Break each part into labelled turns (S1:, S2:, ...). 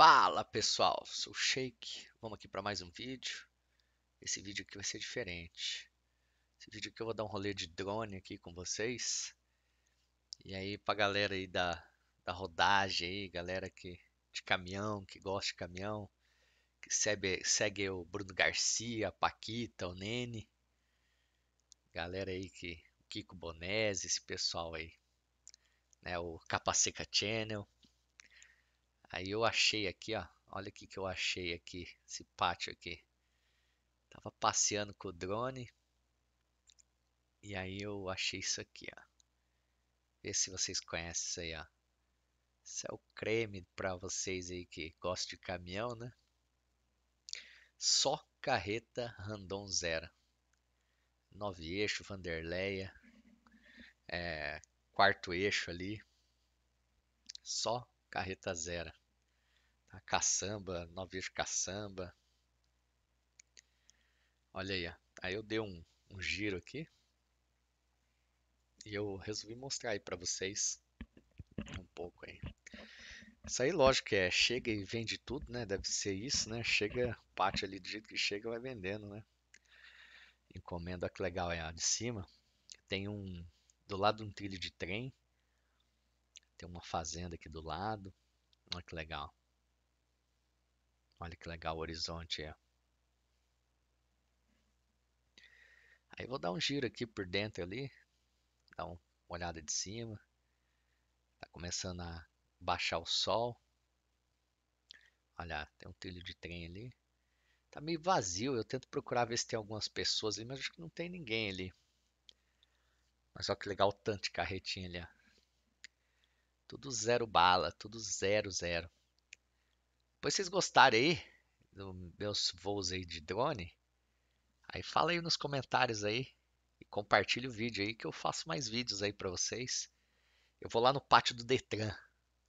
S1: Fala pessoal, sou o Shake, vamos aqui para mais um vídeo. Esse vídeo aqui vai ser diferente. Esse vídeo aqui eu vou dar um rolê de drone aqui com vocês. E aí pra galera aí da, da rodagem aí, galera que, de caminhão, que gosta de caminhão, que segue, segue o Bruno Garcia, a Paquita, o Nene. Galera aí que, o Kiko Bonese, esse pessoal aí. Né, o Capaceca Channel Aí eu achei aqui, ó. Olha o que eu achei aqui, esse pátio aqui. Tava passeando com o drone. E aí eu achei isso aqui, ó. Vê se vocês conhecem isso aí, ó. Isso é o creme para vocês aí que gostam de caminhão, né? Só carreta Randon Zero. Nove eixo, Vanderleia. É, quarto eixo ali. Só carreta zero. a tá? Caçamba, nove de caçamba. Olha aí, ó. aí eu dei um, um giro aqui e eu resolvi mostrar aí para vocês um pouco aí. Isso aí, lógico, é chega e vende tudo, né? Deve ser isso, né? Chega, parte ali do jeito que chega, vai vendendo, né? Encomenda que legal é a de cima. Tem um do lado de um trilho de trem tem uma fazenda aqui do lado. Olha que legal. Olha que legal o horizonte é. Aí vou dar um giro aqui por dentro ali, dar uma olhada de cima. Tá começando a baixar o sol. Olha, tem um trilho de trem ali. Tá meio vazio, eu tento procurar ver se tem algumas pessoas ali, mas acho que não tem ninguém ali. Mas olha que legal o tanto de carretinha ali, ó. Tudo zero bala, tudo zero, zero. Pois vocês gostarem aí dos meus voos aí de drone, aí fala aí nos comentários aí e compartilha o vídeo aí que eu faço mais vídeos aí para vocês. Eu vou lá no pátio do Detran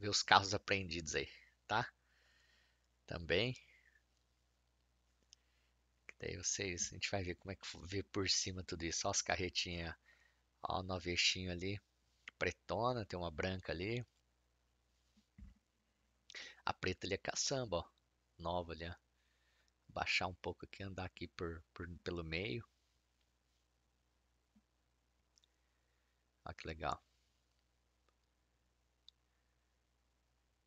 S1: ver os carros apreendidos aí, tá? Também. Daí vocês, a gente vai ver como é que vê por cima tudo isso. Olha as carretinhas, ó o novechinho ali, pretona, tem uma branca ali a preta ali é caçamba, ó. Nova ali, ó. Baixar um pouco aqui, andar aqui por, por pelo meio. Olha que legal.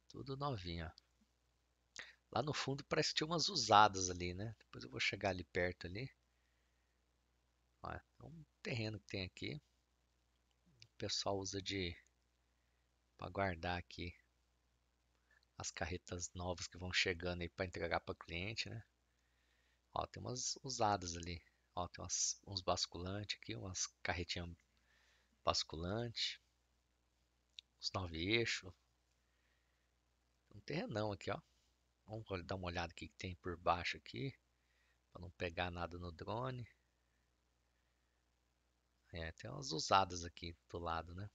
S1: Tudo novinho, ó. Lá no fundo parece que tinha umas usadas ali, né? Depois eu vou chegar ali perto ali. Olha, é um terreno que tem aqui. O pessoal usa de... para guardar aqui as carretas novas que vão chegando aí para entregar para cliente, né? Ó, tem umas usadas ali. Ó, tem umas, uns basculantes aqui, umas carretinhas basculante, os nove eixos. Tem um terrenão aqui, ó. Vamos dar uma olhada o que tem por baixo aqui, para não pegar nada no drone. É, tem umas usadas aqui do lado, né?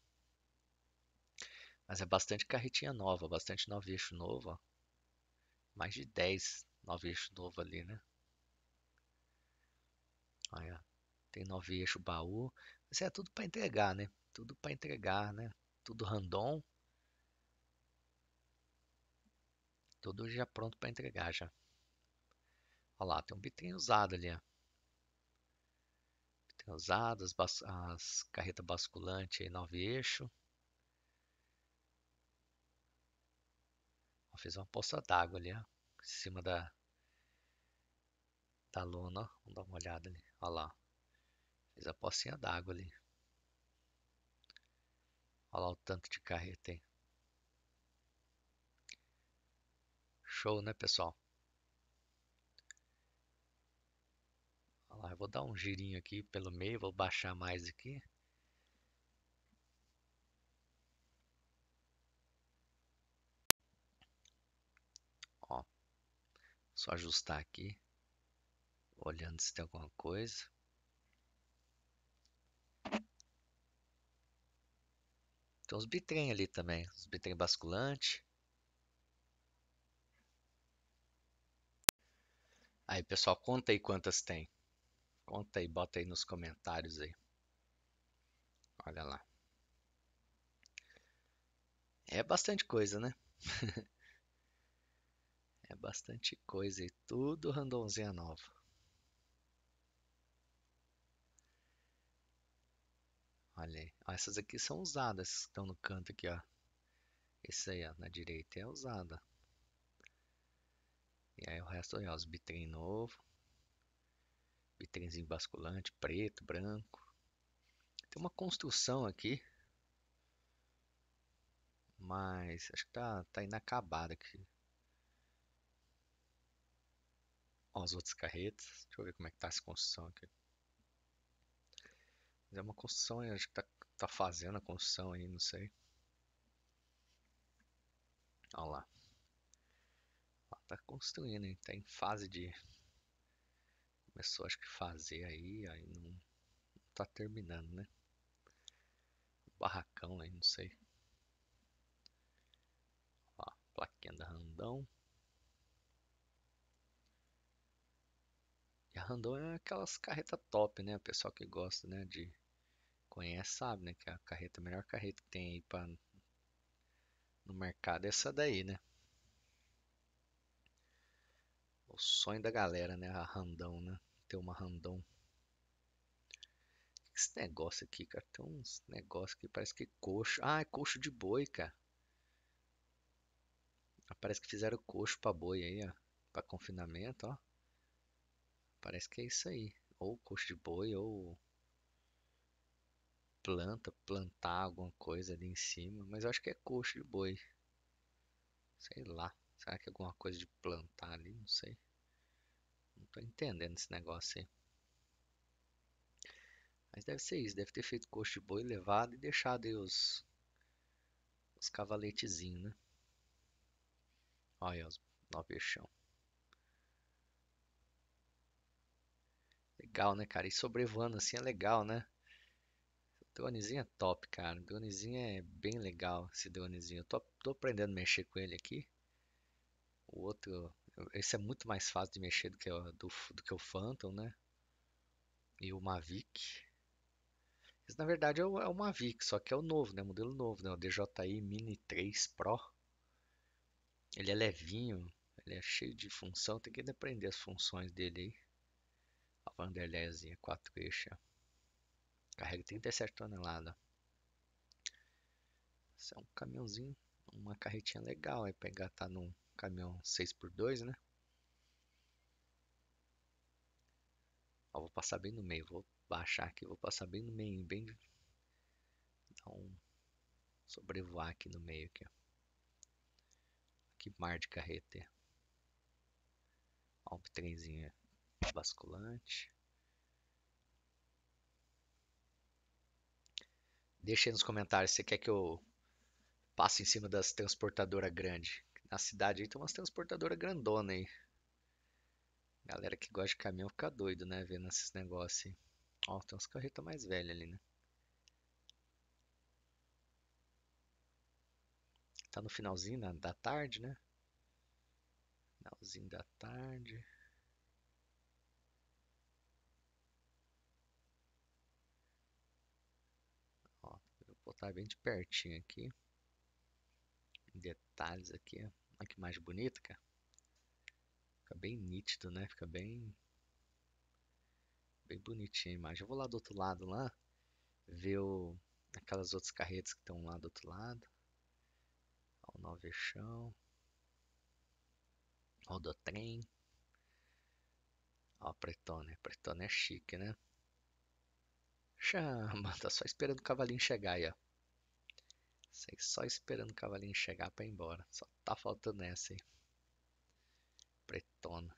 S1: Mas é bastante carretinha nova, bastante nove eixo novo, ó. Mais de 10 nove eixo novo ali, né? Olha, tem nove eixo baú. Isso é tudo para entregar, né? Tudo para entregar, né? Tudo random. Tudo já pronto para entregar já. Olha lá, tem um bitrinho usado ali, ó. usado, as, as carreta basculante aí, nove eixo. fez uma poça d'água ali, ó, em cima da, da lona, ó. Vamos dar uma olhada ali, olha lá. Fez a pocinha d'água ali. Olha lá o tanto de carreta aí. Show, né, pessoal? Olha lá, eu vou dar um girinho aqui pelo meio, vou baixar mais aqui. Só ajustar aqui. Olhando se tem alguma coisa. Tem uns bitrem ali também. Os bitrem basculante. Aí, pessoal, conta aí quantas tem. Conta aí, bota aí nos comentários aí. Olha lá. É bastante coisa, né? bastante coisa e tudo randomzinha nova. Olha aí. essas aqui são usadas, estão no canto aqui, ó. Esse aí, ó, na direita é usada. E aí o resto é os bitrem novo. Bitrenzinho basculante, preto, branco. Tem uma construção aqui. Mas acho que tá, tá inacabada aqui. as outras carretas. Deixa eu ver como é que tá essa construção aqui. Mas é uma construção, acho que tá, tá fazendo a construção aí, não sei. Olha lá. Ó, tá construindo, hein? Tá em fase de... Começou, acho que, fazer aí, aí não, não tá terminando, né? Barracão aí, não sei. Ó, plaquinha da Randão. E a Randon é aquelas carreta top, né? O pessoal que gosta, né? De conhece sabe, né? Que a carreta, a melhor carreta que tem aí para no mercado é essa daí, né? O sonho da galera, né? A Randon, né? Ter uma Randon. É esse negócio aqui, cara, tem uns negócios que parece que coxo. Ah, é coxo de boi, cara. Parece que fizeram coxo pra boi aí, ó. Pra confinamento, ó. Parece que é isso aí. Ou coxo de boi, ou planta, plantar alguma coisa ali em cima. Mas eu acho que é coxo de boi. Sei lá. Será que é alguma coisa de plantar ali? Não sei. Não tô entendendo esse negócio aí. Mas deve ser isso. Deve ter feito coxo de boi, levado e deixado aí os, os cavaletezinhos, né? Olha os novechão. legal, né, cara? E sobrevoando assim é legal, né? Dioniszinho é top, cara. Dioniszinho é bem legal, esse dronezinho Eu tô, tô aprendendo a mexer com ele aqui. O outro... Esse é muito mais fácil de mexer do que, o, do, do que o Phantom, né? E o Mavic. Esse, na verdade, é o, é o Mavic, só que é o novo, né? modelo novo, né? O DJI Mini 3 Pro. Ele é levinho, ele é cheio de função. Tem que aprender as funções dele aí. Vanderlezia 4 eixas. Carrega 37 toneladas. Isso é um caminhãozinho, uma carretinha legal. É pegar, tá num caminhão 6x2, né? Ó, vou passar bem no meio. Vou baixar aqui, vou passar bem no meio, bem... Dar um... Sobrevoar aqui no meio, aqui, ó. Que mar de carreta. Ó, um trenzinho basculante. Deixa aí nos comentários se você quer que eu passe em cima das transportadoras grandes. Na cidade aí tem umas transportadoras grandona aí. Galera que gosta de caminhão fica doido, né? Vendo esses negócios Ó, tem umas carretas mais velhas ali, né? Tá no finalzinho da tarde, né? Finalzinho da tarde. botar tá bem de pertinho aqui. Detalhes aqui. Olha que mais bonito, cara. Fica bem nítido, né? Fica bem... Bem bonitinha a imagem. Eu vou lá do outro lado lá. Ver o... aquelas outras carretas que estão lá do outro lado. Olha o novechão. Ó, do trem. Ó, Pretone. Pretone é chique, né? Chama, tá só esperando o cavalinho chegar aí, ó. só esperando o cavalinho chegar pra ir embora. Só tá faltando essa aí. Pretona.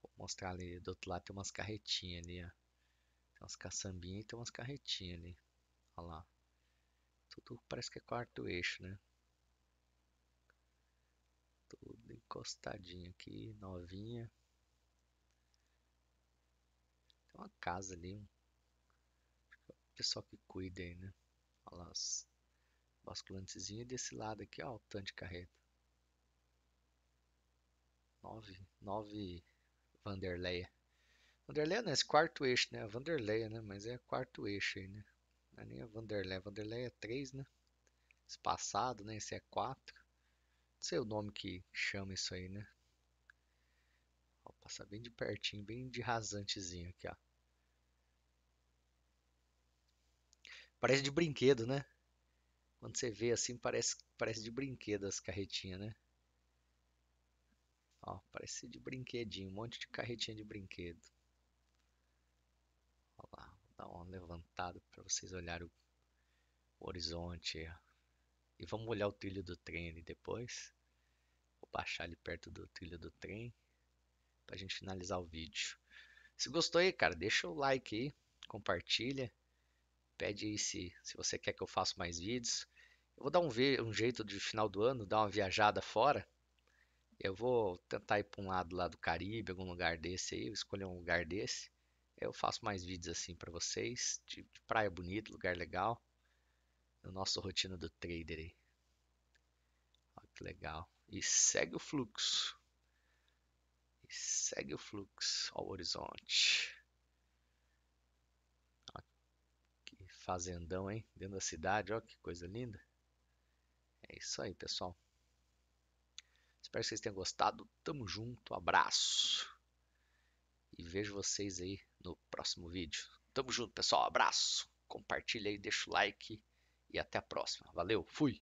S1: Vou mostrar ali, do outro lado tem umas carretinhas ali, ó. Tem umas caçambinhas e tem umas carretinhas ali. Olha lá. Tudo parece que é quarto eixo, né? Tudo encostadinho aqui, novinha. Tem uma casa ali. O pessoal que cuida aí, né? Olha lá os basculantezinhos. E desse lado aqui, ó, o tanto de carreta. Nove, nove Vanderleia. Vanderleia não, é esse quarto eixo, né? A Vanderleia, né? Mas é quarto eixo aí, né? Não é nem a Vanderleia. A Vanderleia é três, né? Espaçado, né? Esse é quatro. Não sei o nome que chama isso aí, né? Passar bem de pertinho, bem de rasantezinho aqui, ó. Parece de brinquedo, né? Quando você vê assim, parece, parece de brinquedo as carretinhas, né? Ó, parece de brinquedinho, um monte de carretinha de brinquedo. Ó lá, vou dar uma levantada para vocês olharem o, o horizonte. E vamos olhar o trilho do trem ali depois. Vou baixar ali perto do trilho do trem para a gente finalizar o vídeo. Se gostou aí, cara, deixa o like aí, compartilha pede aí se, se você quer que eu faça mais vídeos. Eu vou dar um, um jeito de final do ano, dar uma viajada fora. Eu vou tentar ir para um lado lá do Caribe, algum lugar desse aí, escolher um lugar desse. Eu faço mais vídeos assim para vocês, de, de, praia bonita, lugar legal. No nosso rotina do trader aí. Olha que legal. E segue o fluxo. E segue o fluxo ao horizonte. fazendão, hein? Dentro da cidade, ó, que coisa linda. É isso aí, pessoal. Espero que vocês tenham gostado. Tamo junto, abraço. E vejo vocês aí no próximo vídeo. Tamo junto, pessoal. Abraço. Compartilha aí, deixa o like e até a próxima. Valeu, fui!